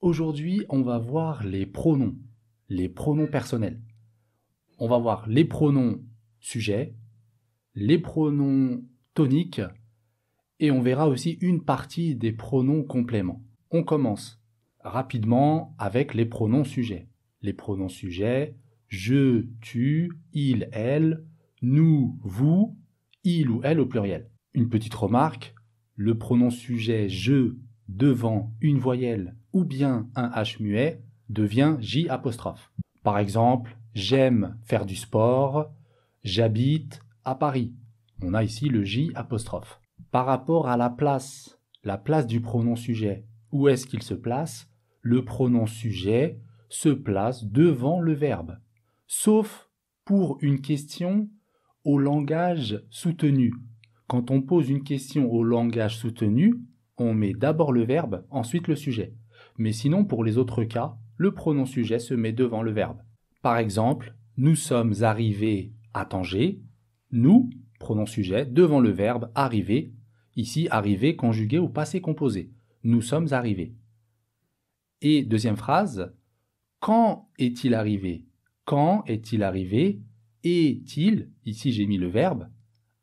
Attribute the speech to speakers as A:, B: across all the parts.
A: Aujourd'hui, on va voir les pronoms, les pronoms personnels. On va voir les pronoms sujet, les pronoms toniques, et on verra aussi une partie des pronoms compléments. On commence rapidement avec les pronoms sujets. Les pronoms sujets, je, tu, il, elle, nous, vous, il ou elle au pluriel. Une petite remarque, le pronom sujet je devant une voyelle ou bien un H muet devient J apostrophe. Par exemple, j'aime faire du sport, j'habite à Paris. On a ici le J apostrophe. Par rapport à la place, la place du pronom sujet, où est-ce qu'il se place Le pronom sujet se place devant le verbe, sauf pour une question au langage soutenu. Quand on pose une question au langage soutenu, on met d'abord le verbe, ensuite le sujet mais sinon pour les autres cas, le pronom sujet se met devant le verbe. Par exemple, nous sommes arrivés à Tanger, nous, pronom sujet, devant le verbe arriver, ici arriver conjugué au passé composé. Nous sommes arrivés. Et deuxième phrase, quand est-il arrivé Quand est-il arrivé Est-il, ici j'ai mis le verbe,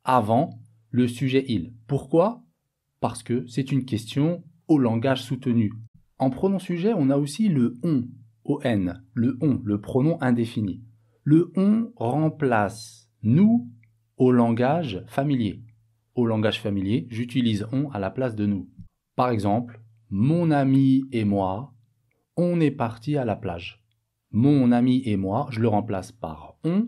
A: avant le sujet il. Pourquoi Parce que c'est une question au langage soutenu. En pronom sujet, on a aussi le on, on, le on, le pronom indéfini. Le on remplace nous au langage familier. Au langage familier, j'utilise on à la place de nous. Par exemple, mon ami et moi, on est parti à la plage. Mon ami et moi, je le remplace par on.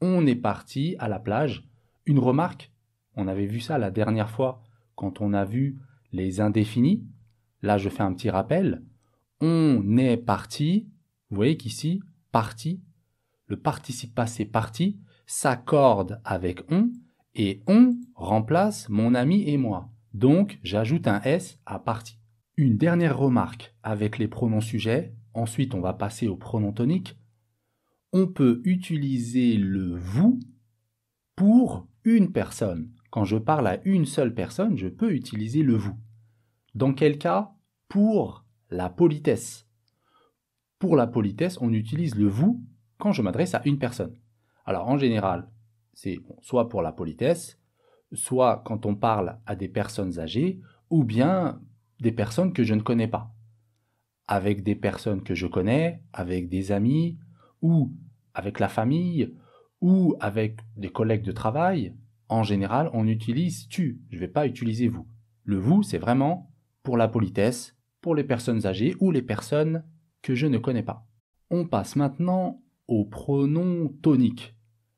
A: On est parti à la plage. Une remarque, on avait vu ça la dernière fois quand on a vu les indéfinis. Là, je fais un petit rappel. On est parti. Vous voyez qu'ici, parti, le participe passé parti s'accorde avec on et on remplace mon ami et moi. Donc, j'ajoute un S à parti. Une dernière remarque avec les pronoms sujets. Ensuite, on va passer aux pronoms toniques. On peut utiliser le vous pour une personne. Quand je parle à une seule personne, je peux utiliser le vous. Dans quel cas Pour la politesse. Pour la politesse, on utilise le vous quand je m'adresse à une personne. Alors en général, c'est soit pour la politesse, soit quand on parle à des personnes âgées, ou bien des personnes que je ne connais pas. Avec des personnes que je connais, avec des amis, ou avec la famille, ou avec des collègues de travail, en général, on utilise tu. Je ne vais pas utiliser vous. Le vous, c'est vraiment pour la politesse, pour les personnes âgées ou les personnes que je ne connais pas. On passe maintenant aux pronoms toniques.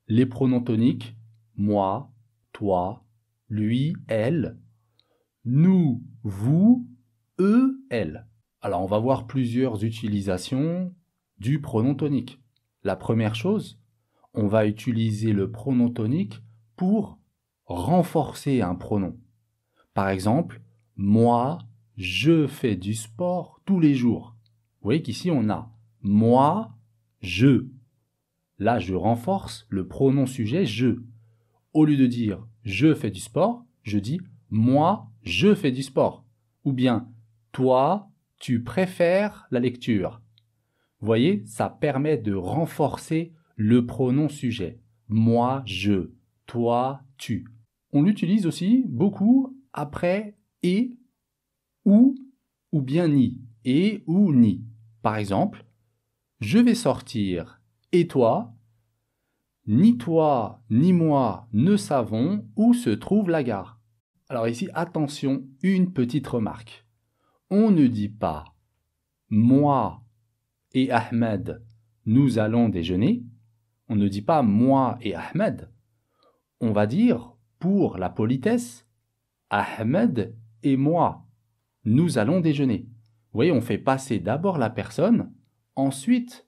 A: Les pronoms toniques, moi, toi, lui, elle, nous, vous, eux, elles. Alors on va voir plusieurs utilisations du pronom tonique. La première chose, on va utiliser le pronom tonique pour renforcer un pronom. Par exemple, moi, je fais du sport tous les jours. Vous voyez qu'ici on a moi, je. Là, je renforce le pronom sujet je. Au lieu de dire je fais du sport, je dis moi, je fais du sport. Ou bien toi, tu préfères la lecture. Vous voyez, ça permet de renforcer le pronom sujet. Moi, je. Toi, tu. On l'utilise aussi beaucoup après et ou ou bien ni et ou ni. Par exemple, je vais sortir et toi Ni toi ni moi ne savons où se trouve la gare. Alors ici, attention, une petite remarque. On ne dit pas moi et Ahmed, nous allons déjeuner. On ne dit pas moi et Ahmed. On va dire, pour la politesse, Ahmed et moi nous allons déjeuner. Vous voyez, on fait passer d'abord la personne, ensuite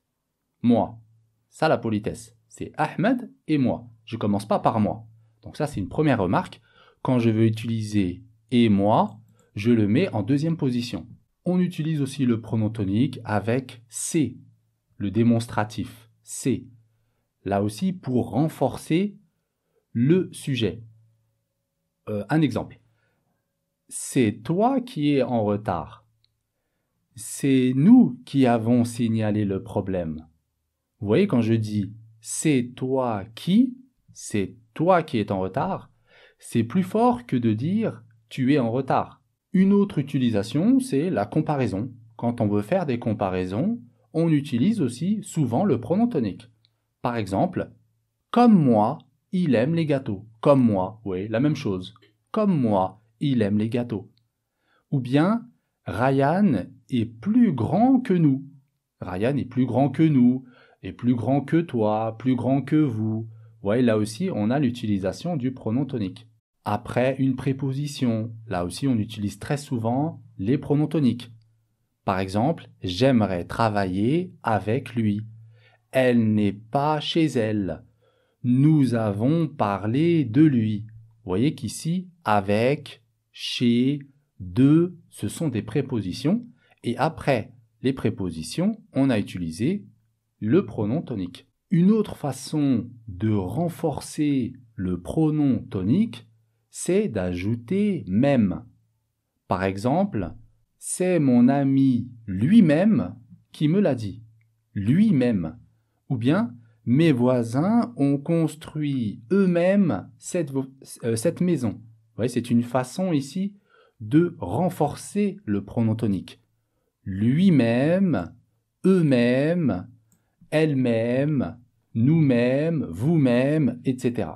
A: moi. Ça, la politesse, c'est Ahmed et moi. Je commence pas par moi. Donc ça, c'est une première remarque. Quand je veux utiliser et moi, je le mets en deuxième position. On utilise aussi le pronom tonique avec c'est, le démonstratif c'est. Là aussi pour renforcer le sujet. Euh, un exemple c'est toi qui es en retard. C'est nous qui avons signalé le problème. Vous voyez, quand je dis c'est toi qui, c'est toi qui es en retard, c'est plus fort que de dire tu es en retard. Une autre utilisation, c'est la comparaison. Quand on veut faire des comparaisons, on utilise aussi souvent le pronom tonique. Par exemple, comme moi, il aime les gâteaux. Comme moi, oui, la même chose. Comme moi, il aime les gâteaux. Ou bien, Ryan est plus grand que nous. Ryan est plus grand que nous, et plus grand que toi, plus grand que vous. voyez, là aussi, on a l'utilisation du pronom tonique. Après une préposition, là aussi, on utilise très souvent les pronoms toniques. Par exemple, j'aimerais travailler avec lui. Elle n'est pas chez elle. Nous avons parlé de lui. Vous voyez qu'ici, avec, chez, de, ce sont des prépositions. Et après les prépositions, on a utilisé le pronom tonique. Une autre façon de renforcer le pronom tonique, c'est d'ajouter même. Par exemple, c'est mon ami lui-même qui me l'a dit. Lui-même. Ou bien, mes voisins ont construit eux-mêmes cette, euh, cette maison c'est une façon ici de renforcer le pronom tonique. Lui-même, eux-mêmes, elle-même, nous-mêmes, vous mêmes etc.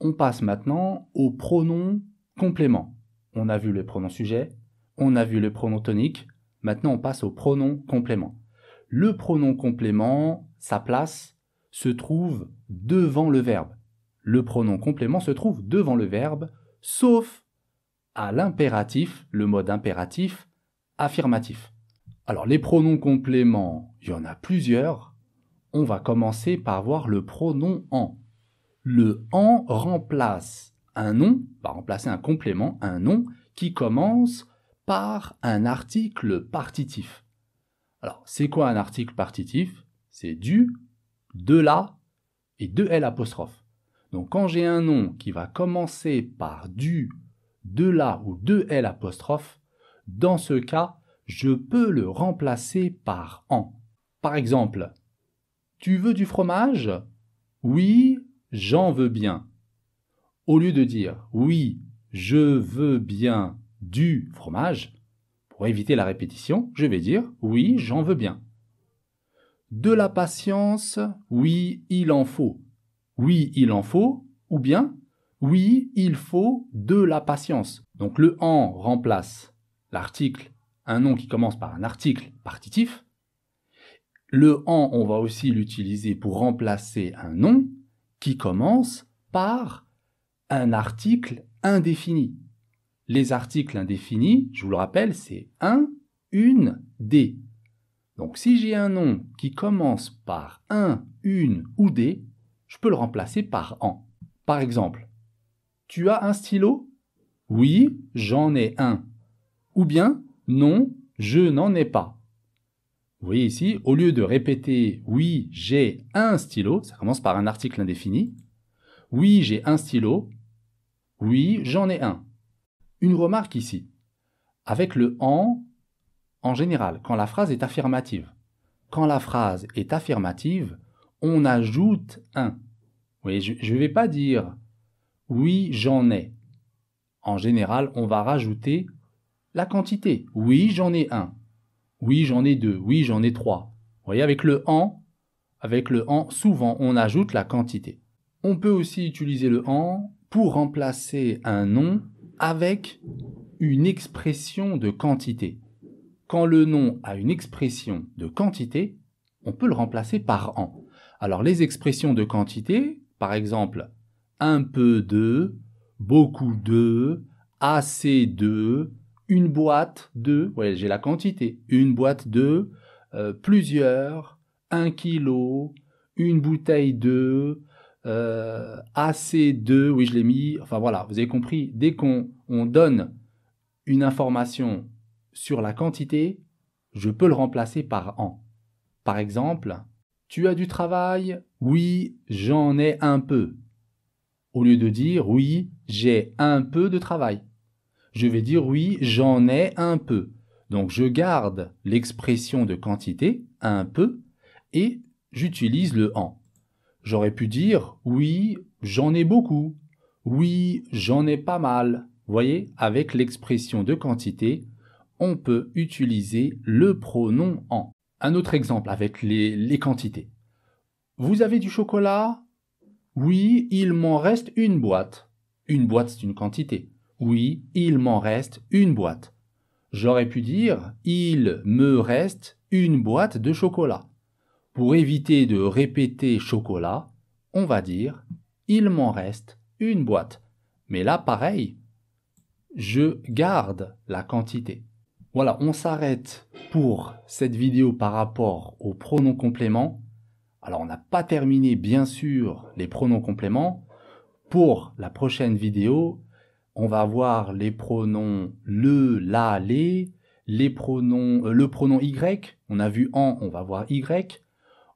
A: On passe maintenant au pronom complément. On a vu le pronom sujet, on a vu le pronom tonique, maintenant on passe au pronom complément. Le pronom complément, sa place, se trouve devant le verbe. Le pronom complément se trouve devant le verbe, sauf à l'impératif, le mode impératif affirmatif. Alors les pronoms compléments, il y en a plusieurs. On va commencer par voir le pronom en. Le en remplace un nom, va remplacer un complément, un nom qui commence par un article partitif. Alors c'est quoi un article partitif C'est du, de la et de l' ». Donc quand j'ai un nom qui va commencer par du, de la ou de l dans ce cas, je peux le remplacer par en. Par exemple, tu veux du fromage Oui, j'en veux bien. Au lieu de dire oui, je veux bien du fromage, pour éviter la répétition, je vais dire oui, j'en veux bien. De la patience, oui, il en faut. Oui, il en faut, ou bien oui, il faut de la patience. Donc le en remplace l'article, un nom qui commence par un article partitif. Le en, on va aussi l'utiliser pour remplacer un nom qui commence par un article indéfini. Les articles indéfinis, je vous le rappelle, c'est un, une, des. Donc si j'ai un nom qui commence par un, une ou des, je peux le remplacer par en. Par exemple, tu as un stylo Oui, j'en ai un. Ou bien, non, je n'en ai pas. Vous voyez ici, au lieu de répéter oui, j'ai un stylo, ça commence par un article indéfini. Oui, j'ai un stylo. Oui, j'en ai un. Une remarque ici. Avec le en, en général, quand la phrase est affirmative. Quand la phrase est affirmative, on ajoute un je ne vais pas dire oui, j'en ai. En général, on va rajouter la quantité. Oui, j'en ai un. Oui, j'en ai deux. Oui, j'en ai trois. Vous voyez, avec le en, avec le en, souvent on ajoute la quantité. On peut aussi utiliser le en pour remplacer un nom avec une expression de quantité. Quand le nom a une expression de quantité, on peut le remplacer par en. Alors les expressions de quantité, par exemple, un peu de, beaucoup de, assez de, une boîte de, ouais, j'ai la quantité, une boîte de, euh, plusieurs, un kilo, une bouteille de, euh, assez de, oui je l'ai mis, enfin voilà, vous avez compris, dès qu'on donne une information sur la quantité, je peux le remplacer par en. Par exemple, tu as du travail Oui, j'en ai un peu. Au lieu de dire oui, j'ai un peu de travail. Je vais dire oui, j'en ai un peu. Donc je garde l'expression de quantité, un peu, et j'utilise le en. J'aurais pu dire oui, j'en ai beaucoup. Oui, j'en ai pas mal. Voyez, avec l'expression de quantité, on peut utiliser le pronom en. Un autre exemple avec les, quantités. Vous avez du chocolat Oui, il m'en reste une boîte. Une boîte, c'est une quantité. Oui, il m'en reste une boîte. J'aurais pu dire Il me reste une boîte de chocolat. Pour éviter de répéter chocolat, on va dire Il m'en reste une boîte. Mais là, pareil, je garde la quantité. Voilà, on s'arrête pour cette vidéo par rapport aux pronoms compléments. Alors, on n'a pas terminé, bien sûr, les pronoms compléments. Pour la prochaine vidéo, on va voir les pronoms le, la, les, les pronoms, euh, le pronom y. On a vu en, on va voir y.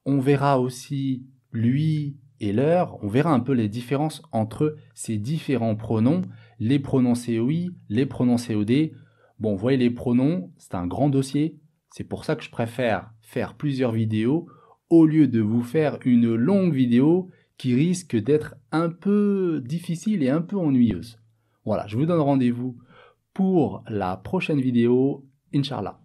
A: On verra aussi lui et leur. On verra un peu les différences entre ces différents pronoms, les pronoms COI, les pronoms COD. Bon, vous voyez les pronoms, c'est un grand dossier. C'est pour ça que je préfère faire plusieurs vidéos au lieu de vous faire une longue vidéo qui risque d'être un peu difficile et un peu ennuyeuse. Voilà, je vous donne rendez-vous pour la prochaine vidéo, Inch'Allah.